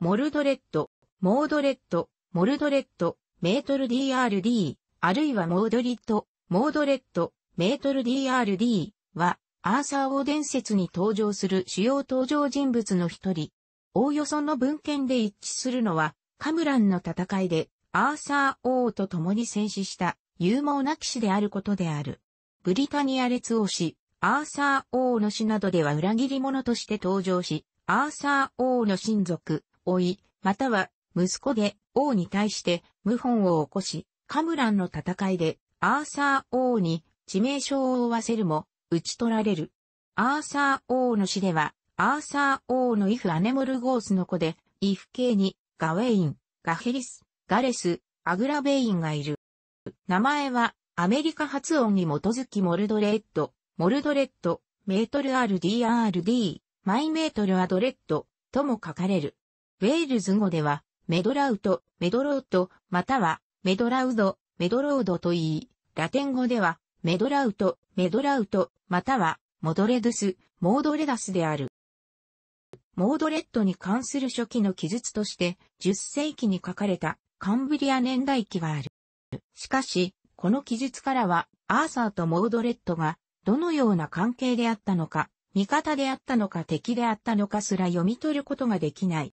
モルドレッド、モードレッド、モルドレッド、メートル DRD、あるいはモードリッド、モードレッド、メートル DRD は、アーサー王伝説に登場する主要登場人物の一人。おおよその文献で一致するのは、カムランの戦いで、アーサー王と共に戦死した勇猛な騎士であることである。ブリタニア列王氏、アーサー王の死などでは裏切り者として登場し、アーサー王の親族、い、または息子で王に対して謀反を起こし、カムランの戦いでアーサー王に致命傷を負わせるも、討ち取られる。アーサー王の死では、アーサー王のイフ・アネモルゴースの子で、イフ系にガウェイン、ガヘリス、ガレス、アグラベインがいる。名前はアメリカ発音に基づきモルドレッド、モルドレッド、メートル RDRD、マイメートルアドレッドとも書かれる。ウェールズ語では、メドラウト、メドロート、または、メドラウド、メドロードと言い、ラテン語では、メドラウト、メドラウト、または、モドレドゥス、モードレダスである。モードレッドに関する初期の記述として、10世紀に書かれたカンブリア年代記がある。しかし、この記述からは、アーサーとモードレッドが、どのような関係であったのか、味方であったのか敵であったのかすら読み取ることができない。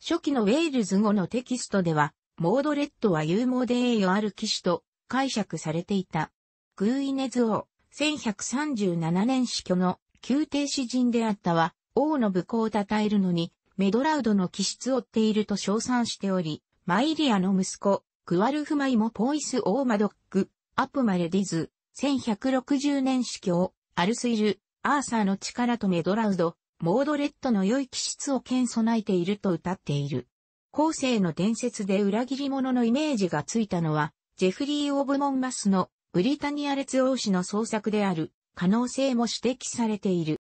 初期のウェールズ語のテキストでは、モードレッドは有猛で栄誉ある騎士と解釈されていた。グーイネズ王、1137年死去の宮廷詩人であったは、王の武功を称えるのに、メドラウドの気質を追っていると称賛しており、マイリアの息子、グワルフマイモポイス・オーマドック、アプマレディズ、1160年死去を、アルスイル、アーサーの力とメドラウド、モードレットの良い気質を兼備えていると歌っている。後世の伝説で裏切り者のイメージがついたのは、ジェフリー・オブ・モンマスのブリタニア列王氏の創作である可能性も指摘されている。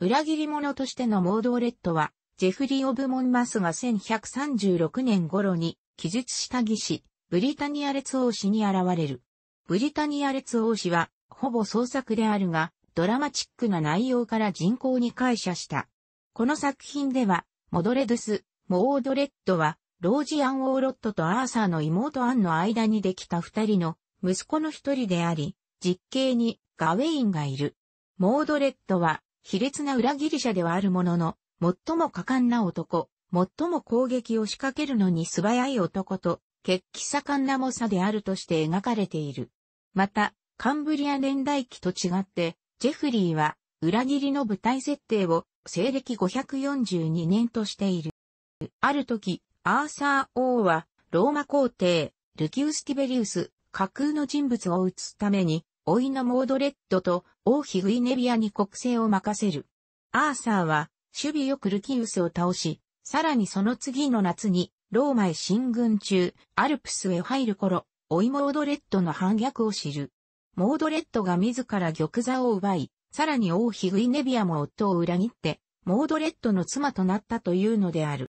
裏切り者としてのモードレットは、ジェフリー・オブ・モンマスが1136年頃に記述した義士、ブリタニア列王氏に現れる。ブリタニア列王氏は、ほぼ創作であるが、ドラマチックな内容から人口に解釈した。この作品では、モドレドス、モードレッドは、ロージ・アン・オーロットとアーサーの妹アンの間にできた二人の息子の一人であり、実刑にガウェインがいる。モードレッドは、卑劣な裏ギリシャではあるものの、最も果敢な男、最も攻撃を仕掛けるのに素早い男と、血気盛んな猛者であるとして描かれている。また、カンブリア年代記と違って、ジェフリーは、裏切りの舞台設定を、西暦542年としている。ある時、アーサー王は、ローマ皇帝、ルキウス・ティベリウス、架空の人物を移すために、老いのモードレッドと王妃グイネビアに国政を任せる。アーサーは、守備よくルキウスを倒し、さらにその次の夏に、ローマへ進軍中、アルプスへ入る頃、老いモードレッドの反逆を知る。モードレッドが自ら玉座を奪い、さらに王妃グイネビアも夫を裏切って、モードレッドの妻となったというのである。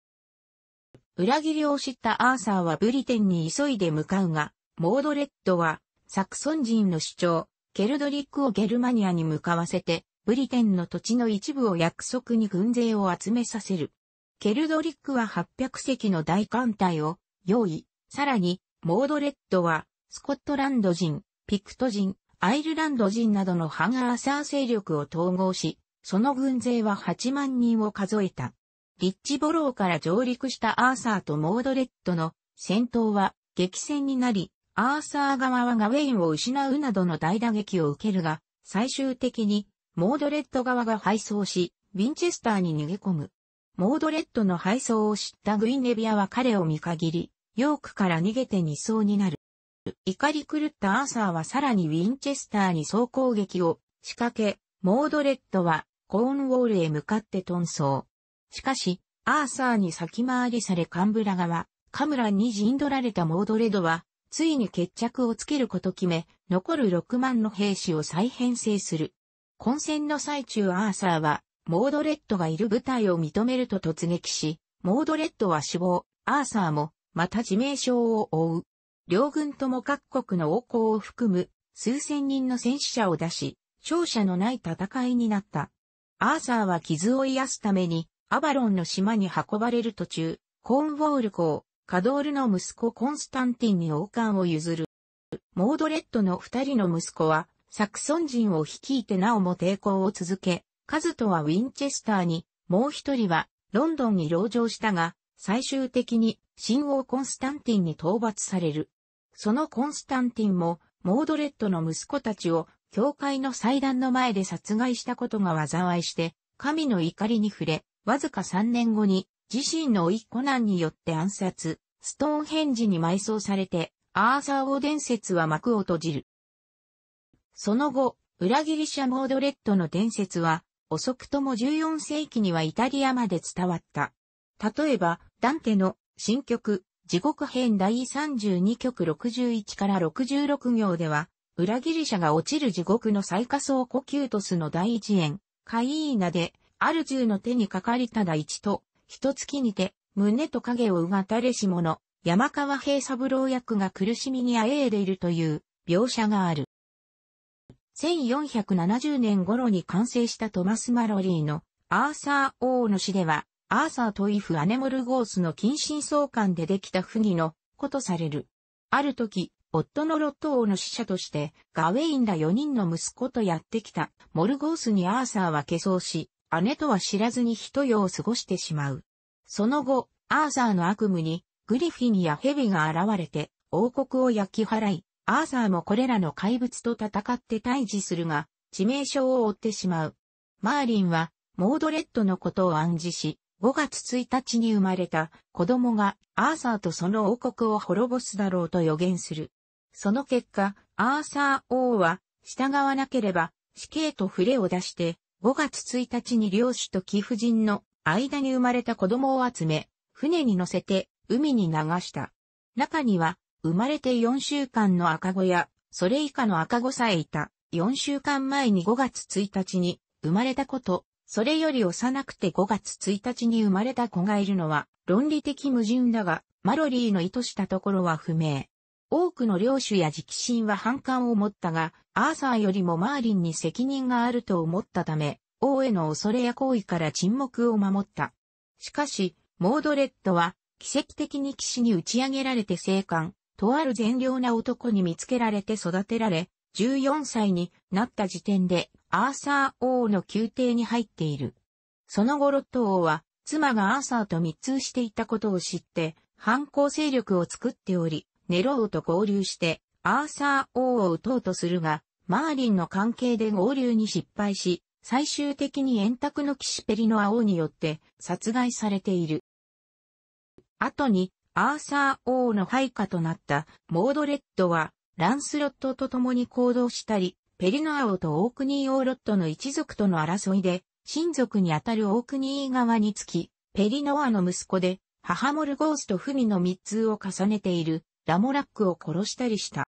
裏切りを知ったアーサーはブリテンに急いで向かうが、モードレッドは、サクソン人の主張、ケルドリックをゲルマニアに向かわせて、ブリテンの土地の一部を約束に軍勢を集めさせる。ケルドリックは800隻の大艦隊を用意、さらに、モードレッドは、スコットランド人、ピクト人、アイルランド人などのハンアーサー勢力を統合し、その軍勢は8万人を数えた。リッチボローから上陸したアーサーとモードレッドの戦闘は激戦になり、アーサー側はガウェインを失うなどの大打撃を受けるが、最終的にモードレッド側が敗走し、ウィンチェスターに逃げ込む。モードレッドの敗走を知ったグイネビアは彼を見限り、ヨークから逃げて2層になる。怒り狂ったアーサーはさらにウィンチェスターに総攻撃を仕掛け、モードレッドはコーンウォールへ向かって遁走。しかし、アーサーに先回りされカンブラ側、カムラに陣取られたモードレッドは、ついに決着をつけること決め、残る6万の兵士を再編成する。混戦の最中アーサーは、モードレッドがいる部隊を認めると突撃し、モードレッドは死亡、アーサーも、また致命傷を負う。両軍とも各国の王侯を含む数千人の戦死者を出し、勝者のない戦いになった。アーサーは傷を癒すために、アバロンの島に運ばれる途中、コーンウォール公、カドールの息子コンスタンティンに王冠を譲る。モードレッドの二人の息子は、サクソン人を率いてなおも抵抗を続け、カズトはウィンチェスターに、もう一人はロンドンに籠城したが、最終的に新王コンスタンティンに討伐される。そのコンスタンティンも、モードレッドの息子たちを、教会の祭壇の前で殺害したことが災いして、神の怒りに触れ、わずか3年後に、自身の甥っ子難によって暗殺、ストーンヘンジに埋葬されて、アーサー王伝説は幕を閉じる。その後、裏切り者モードレッドの伝説は、遅くとも14世紀にはイタリアまで伝わった。例えば、ダンテの新曲、地獄編第32曲61から66行では、裏切り者が落ちる地獄の最下層コキュートスの第一演、カイーナで、ある銃の手にかかりただ一と、一月にて、胸と影をうがたれし者、山川平三郎役が苦しみにあえいでいるという描写がある。1470年頃に完成したトマス・マロリーのアーサー王の詩では、アーサーとイフ・アネモルゴースの近親相関でできた不義のことされる。ある時、夫のロット王の使者として、ガウェインら4人の息子とやってきた、モルゴースにアーサーは化粧し、姉とは知らずに一夜を過ごしてしまう。その後、アーサーの悪夢に、グリフィンやヘビが現れて、王国を焼き払い、アーサーもこれらの怪物と戦って退治するが、致命傷を負ってしまう。マーリンは、モードレッドのことを暗示し、5月1日に生まれた子供がアーサーとその王国を滅ぼすだろうと予言する。その結果、アーサー王は従わなければ死刑と触れを出して5月1日に領主と貴婦人の間に生まれた子供を集め、船に乗せて海に流した。中には生まれて4週間の赤子やそれ以下の赤子さえいた。4週間前に5月1日に生まれたことそれより幼くて5月1日に生まれた子がいるのは論理的矛盾だが、マロリーの意図したところは不明。多くの領主や直親は反感を持ったが、アーサーよりもマーリンに責任があると思ったため、王への恐れや行為から沈黙を守った。しかし、モードレッドは、奇跡的に騎士に打ち上げられて生還、とある善良な男に見つけられて育てられ、14歳になった時点でアーサー王の宮廷に入っている。その後ロット王は妻がアーサーと密通していたことを知って反抗勢力を作っており、ネロ王と合流してアーサー王を撃とうとするが、マーリンの関係で合流に失敗し、最終的に円卓の騎士ペリノア王によって殺害されている。後にアーサー王の配下となったモードレッドはランスロットと共に行動したり、ペリノア王とオークニーーロットの一族との争いで、親族にあたるオークニー側につき、ペリノアの息子で、母モルゴースとフミの密通を重ねている、ラモラックを殺したりした。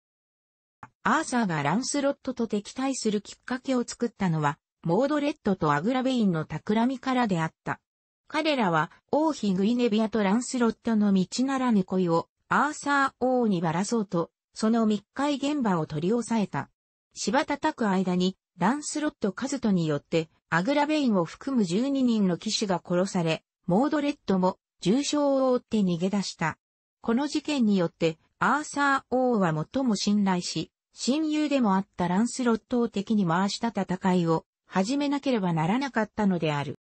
アーサーがランスロットと敵対するきっかけを作ったのは、モードレッドとアグラベインの企みからであった。彼らは、王妃グイネビアとランスロットの道ならぬ恋を、アーサー王にばらそうと、その密会現場を取り押さえた。芝叩く間に、ランスロット・カズトによって、アグラベインを含む12人の騎士が殺され、モードレッドも重傷を負って逃げ出した。この事件によって、アーサー王は最も信頼し、親友でもあったランスロットを敵に回した戦いを始めなければならなかったのである。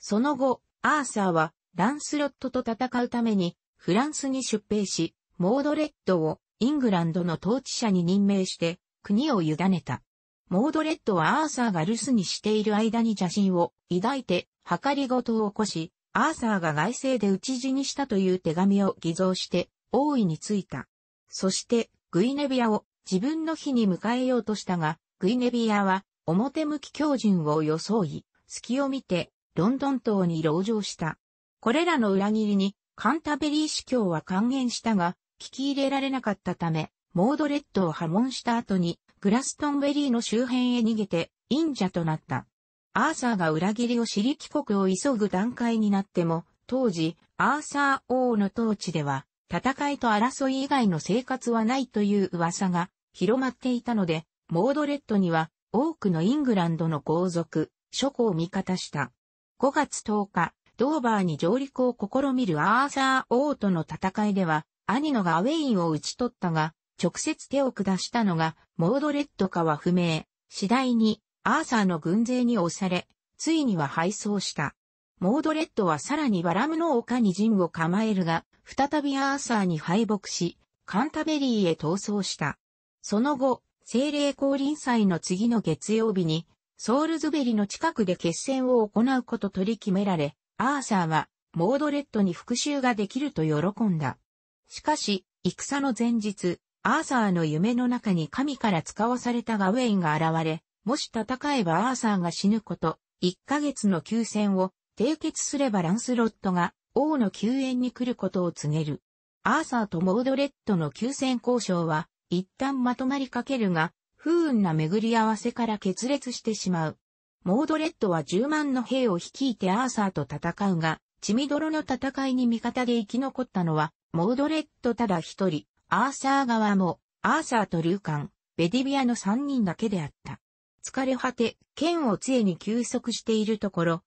その後、アーサーはランスロットと戦うためにフランスに出兵し、モードレットをイングランドの統治者に任命して国を委ねた。モードレッドはアーサーが留守にしている間に邪神を抱いて、計りごとを起こし、アーサーが外政で討ち死にしたという手紙を偽造して、王位についた。そして、グイネビアを自分の日に迎えようとしたが、グイネビアは表向き狂人を装い、隙を見て、ロンドン島に籠城した。これらの裏切りに、カンタベリー司教は還元したが、聞き入れられなかったため、モードレッドを破門した後に、グラストンベリーの周辺へ逃げて、忍者となった。アーサーが裏切りを知り帰国を急ぐ段階になっても、当時、アーサー王の統治では、戦いと争い以外の生活はないという噂が広まっていたので、モードレッドには多くのイングランドの皇族、諸侯を味方した。5月10日、ドーバーに上陸を試みるアーサー王との戦いでは、兄のがアウェインを討ち取ったが、直接手を下したのがモードレッドかは不明。次第にアーサーの軍勢に押され、ついには敗走した。モードレッドはさらにバラムの丘に陣を構えるが、再びアーサーに敗北し、カンタベリーへ逃走した。その後、精霊降臨祭の次の月曜日に、ソウルズベリの近くで決戦を行うこと取り決められ、アーサーは、モードレッドに復讐ができると喜んだ。しかし、戦の前日、アーサーの夢の中に神から使わされたガウェインが現れ、もし戦えばアーサーが死ぬこと、1ヶ月の休戦を締結すればランスロットが王の救援に来ることを告げる。アーサーとモードレッドの休戦交渉は一旦まとまりかけるが、不運な巡り合わせから決裂してしまう。モードレッドは10万の兵を率いてアーサーと戦うが、血みどろの戦いに味方で生き残ったのはモードレッドただ一人、アーサー側も、アーサーとカン、ベディビアの三人だけであった。疲れ果て、剣を杖に休息しているところ、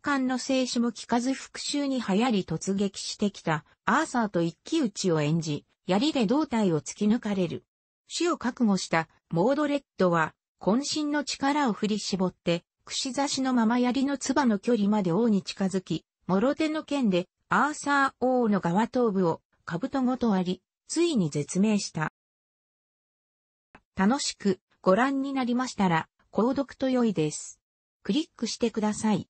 カンの静止も聞かず復讐に流行り突撃してきた、アーサーと一騎打ちを演じ、槍で胴体を突き抜かれる。死を覚悟した、モードレッドは、渾身の力を振り絞って、串刺しのまま槍の唾の距離まで王に近づき、諸手の剣で、アーサー王の側頭部をトごとあり、ついに絶命した。楽しくご覧になりましたら、購読と良いです。クリックしてください。